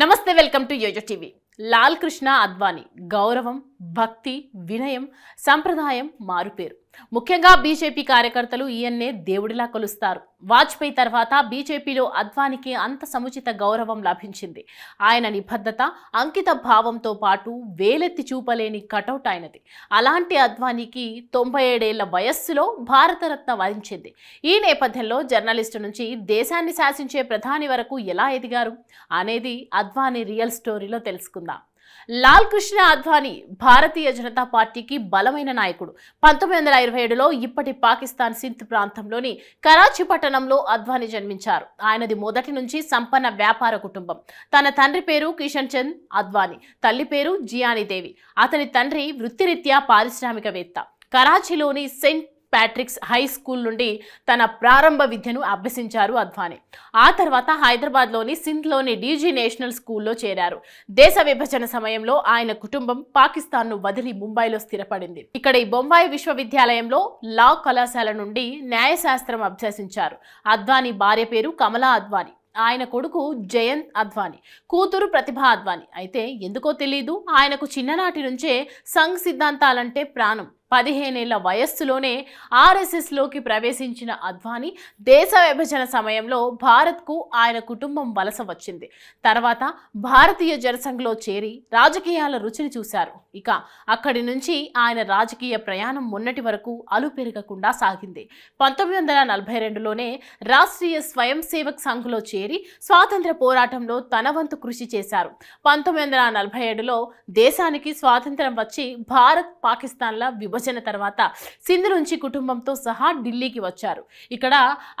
నమస్తే welcome to Yojo TV Lal Krishna Advani గౌరవం భక్తి వినయం సంప్రదాయం మారుపేరు ముఖ్యంగా బీజేపీ కార్యకర్తలు ఈయన్నే దేవుడిలా కొలుస్తారు వాజ్పేయి తర్వాత బీజేపీలో అద్వానికి అంత సముచిత గౌరవం లభించింది ఆయన నిబద్ధత అంకిత భావంతో పాటు వేలెత్తి చూపలేని కటౌట్ ఆయనది అలాంటి అద్వానికి తొంభై ఏడేళ్ల వయస్సులో భారతరత్న వరించింది ఈ నేపథ్యంలో జర్నలిస్టు నుంచి దేశాన్ని శాసించే ప్రధాని వరకు ఎలా ఎదిగారు అనేది అద్వాని రియల్ స్టోరీలో తెలుసుకుందాం లాల్ కృష్ణ అద్వానీ భారతీయ జనతా పార్టీకి బలమైన నాయకుడు పంతొమ్మిది వందల ఇరవై ఏడులో ఇప్పటి పాకిస్తాన్ సింధ్ ప్రాంతంలోని కరాచీ పట్టణంలో అద్వానీ జన్మించారు ఆయనది మొదటి నుంచి సంపన్న వ్యాపార కుటుంబం తన తండ్రి పేరు కిషన్ చంద్ అద్వానీ తల్లి పేరు జియానీ దేవి అతని తండ్రి వృత్తిరీత్యా పారిశ్రామికవేత్త కరాచీలోని సెయింట్ ప్యాట్రిక్స్ హై స్కూల్ నుండి తన ప్రారంభ విద్యను అభ్యసించారు అద్వానీ ఆ తర్వాత హైదరాబాద్లోని సింధ్లోని డీజీ నేషనల్ స్కూల్లో చేరారు దేశ విభజన సమయంలో ఆయన కుటుంబం పాకిస్తాన్ను వదిలి ముంబైలో స్థిరపడింది ఇక్కడ ఈ బొంబాయి విశ్వవిద్యాలయంలో లా కళాశాల నుండి న్యాయశాస్త్రం అభ్యసించారు అద్వానీ భార్య పేరు కమలా అద్వానీ ఆయన కొడుకు జయంత్ అద్వానీ కూతురు ప్రతిభ అద్వానీ అయితే ఎందుకో తెలియదు ఆయనకు చిన్ననాటి నుంచే సంఘ్ సిద్ధాంతాలంటే ప్రాణం పదిహేనేళ్ల వయస్సులోనే ఆర్ఎస్ఎస్లోకి ప్రవేశించిన అద్వానీ దేశ విభజన సమయంలో భారత్కు ఆయన కుటుంబం వలస వచ్చింది తర్వాత భారతీయ జనసంఘ్లో చేరి రాజకీయాల రుచిని చూశారు ఇక అక్కడి నుంచి ఆయన రాజకీయ ప్రయాణం మొన్నటి వరకు అలుపెరగకుండా సాగింది పంతొమ్మిది వందల నలభై రెండులోనే రాష్ట్రీయ స్వయం సేవక్ సంఘ్లో చేరి స్వాతంత్ర పోరాటంలో తన వంతు కృషి చేశారు పంతొమ్మిది వందల నలభై ఏడులో దేశానికి స్వాతంత్రం వచ్చి భారత్ పాకిస్తాన్ల విభజన విభజన తర్వాత సింధు నుంచి కుటుంబంతో సహా ఢిల్లీకి వచ్చారు ఇక్కడ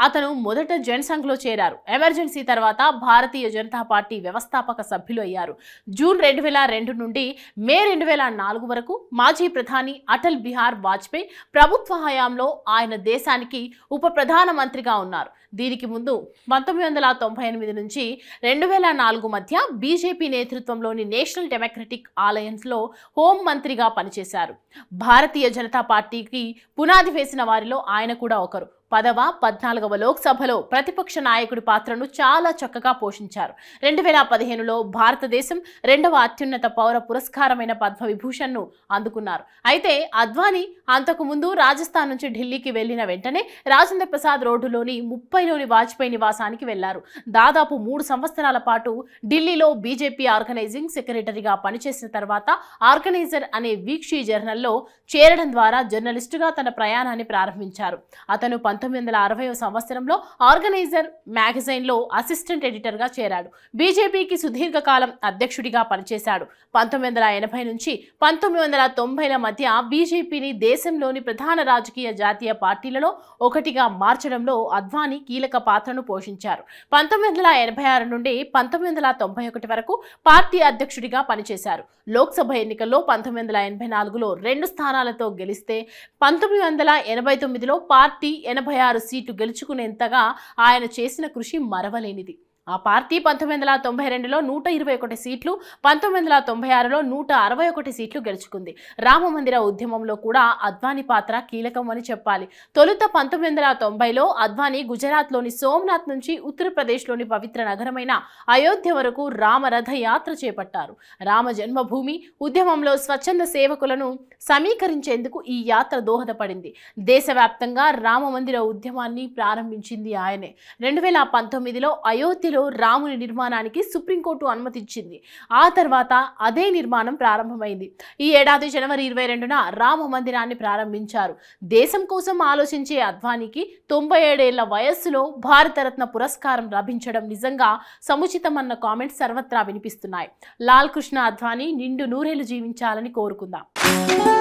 అతను మొదట జనసంఘ్లో చేరారు ఎమర్జెన్సీ తర్వాత భారతీయ జనతా పార్టీ వ్యవస్థాపక సభ్యులు అయ్యారు జూన్ రెండు వేల రెండు నుండి మే రెండు వేల నాలుగు వరకు మాజీ ప్రధాని అటల్ బిహార్ వాజ్పేయి ప్రభుత్వ హయాంలో ఆయన దేశానికి ఉప ప్రధానమంత్రిగా ఉన్నారు దీనికి ముందు పంతొమ్మిది వందల తొంభై ఎనిమిది నుంచి రెండు వేల నాలుగు మధ్య బీజేపీ నేతృత్వంలోని నేషనల్ డెమోక్రటిక్ ఆలయన్స్లో హోం మంత్రిగా పనిచేశారు భారతీయ జనతా పార్టీకి పునాది వేసిన వారిలో ఆయన కూడా ఒకరు పదవ పద్నాలుగవ లోక్సభలో ప్రతిపక్ష నాయకుడి పాత్రను చాలా చక్కగా పోషించారు రెండు వేల పదిహేనులో భారతదేశం రెండవ అత్యున్నత పౌర పురస్కారమైన పద్మవిభూషణ్ను అందుకున్నారు అయితే అద్వానీ అంతకుముందు రాజస్థాన్ నుంచి ఢిల్లీకి వెళ్లిన వెంటనే రాజేంద్ర ప్రసాద్ రోడ్డులోని ముప్పైలోని వాజ్పేయి నివాసానికి వెళ్లారు దాదాపు మూడు సంవత్సరాల పాటు ఢిల్లీలో బీజేపీ ఆర్గనైజింగ్ సెక్రటరీగా పనిచేసిన తర్వాత ఆర్గనైజర్ అనే వీక్షి జర్నల్లో చేరడం ద్వారా జర్నలిస్టుగా తన ప్రయాణాన్ని ప్రారంభించారు అతను పంతొమ్మిది వందల సంవత్సరంలో ఆర్గనైజర్ మ్యాగజైన్లో అసిస్టెంట్ ఎడిటర్గా చేరాడు బీజేపీకి సుదీర్ఘకాలం అధ్యక్షుడిగా పనిచేశాడు పంతొమ్మిది వందల ఎనభై నుంచి పంతొమ్మిది వందల తొంభైల మధ్య బీజేపీని దేశంలోని ప్రధాన రాజకీయ జాతీయ పార్టీలలో ఒకటిగా మార్చడంలో అద్వానీ కీలక పాత్రను పోషించారు పంతొమ్మిది వందల ఎనభై ఆరు నుండి పంతొమ్మిది వందల తొంభై ఒకటి వరకు పార్టీ అధ్యక్షుడిగా పనిచేశారు లోక్సభ ఎన్నికల్లో పంతొమ్మిది వందల ఎనభై నాలుగులో రెండు స్థానాలతో గెలిస్తే పంతొమ్మిది వందల ఎనభై తొమ్మిదిలో పార్టీ ఎనభై ఎనభై ఆరు సీటు గెలుచుకునేంతగా ఆయన చేసిన కృషి మరవలేనిది ఆ పార్టీ పంతొమ్మిది వందల తొంభై రెండులో నూట ఇరవై ఒకటి సీట్లు పంతొమ్మిది వందల తొంభై ఆరులో నూట అరవై ఒకటి సీట్లు గెలుచుకుంది రామమందిర ఉద్యమంలో కూడా అద్వానీ పాత్ర అని చెప్పాలి తొలుత పంతొమ్మిది వందల తొంభైలో అద్వానీ గుజరాత్లోని సోమనాథ్ నుంచి ఉత్తరప్రదేశ్లోని పవిత్ర నగరమైన అయోధ్య వరకు రామరథ యాత్ర చేపట్టారు రామ జన్మభూమి ఉద్యమంలో స్వచ్ఛంద సేవకులను సమీకరించేందుకు ఈ యాత్ర దోహదపడింది దేశవ్యాప్తంగా రామమందిర ఉద్యమాన్ని ప్రారంభించింది ఆయనే రెండు వేల పంతొమ్మిదిలో అయోధ్యలో అయోధ్యలో రాముని నిర్మాణానికి సుప్రీంకోర్టు అనుమతిచ్చింది ఆ తర్వాత అదే నిర్మాణం ప్రారంభమైంది ఈ ఏడాది జనవరి ఇరవై రెండున రామ మందిరాన్ని ప్రారంభించారు దేశం కోసం ఆలోచించే అద్వానికి తొంభై ఏడేళ్ల వయస్సులో భారతరత్న పురస్కారం లభించడం నిజంగా సముచితమన్న కామెంట్స్ సర్వత్రా వినిపిస్తున్నాయి లాల్ కృష్ణ అద్వానీ నిండు నూరేళ్లు జీవించాలని కోరుకుందాం